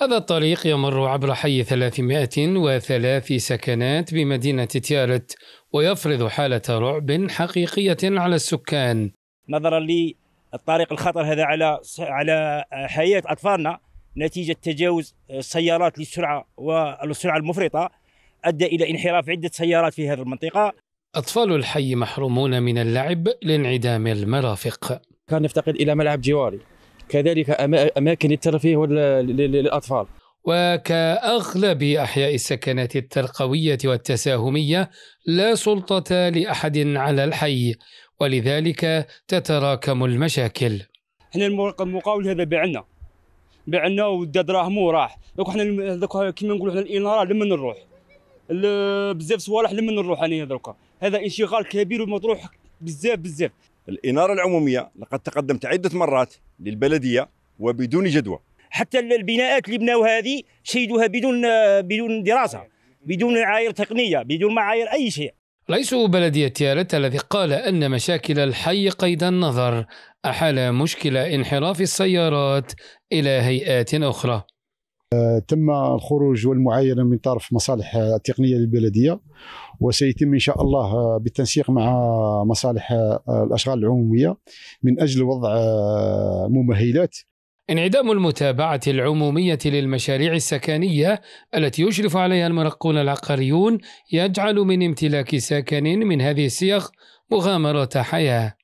هذا الطريق يمر عبر حي 303 سكنات بمدينة تيارت ويفرض حالة رعب حقيقية على السكان نظرا للطريق الخطر هذا على على حياة أطفالنا نتيجة تجاوز السيارات للسرعة والسرعة المفرطة أدى إلى انحراف عدة سيارات في هذه المنطقة أطفال الحي محرومون من اللعب لانعدام المرافق كان يفتقد إلى ملعب جواري كذلك أماكن الترفيه للأطفال وكأغلب أحياء السكنات الترقوية والتساهمية لا سلطة لأحد على الحي ولذلك تتراكم المشاكل احنا المقاول هذا بعنا بعنا ودا دراهمو وراح دوك حنا كيما نقولوا احنا الاناره لمن نروح بزاف صوالح لمن نروح انا دوكا هذا انشغال كبير ومطروح بزاف بزاف الإنارة العمومية لقد تقدمت عدة مرات للبلدية وبدون جدوى حتى البناءات اللي بناوها هذه شيدوها بدون آه، بدون دراسة بدون معايير تقنية بدون معايير أي شيء رئيس بلدية تيارت الذي قال أن مشاكل الحي قيد النظر أحال مشكل انحراف السيارات إلى هيئات أخرى آه، تم الخروج والمعاينه من طرف مصالح التقنيه للبلديه وسيتم ان شاء الله بالتنسيق مع مصالح الاشغال العموميه من اجل وضع آه، ممهلات انعدام المتابعة العمومية للمشاريع السكنية التي يشرف عليها المرقون العقاريون يجعل من امتلاك سكن من هذه الصيغ مغامرة حياة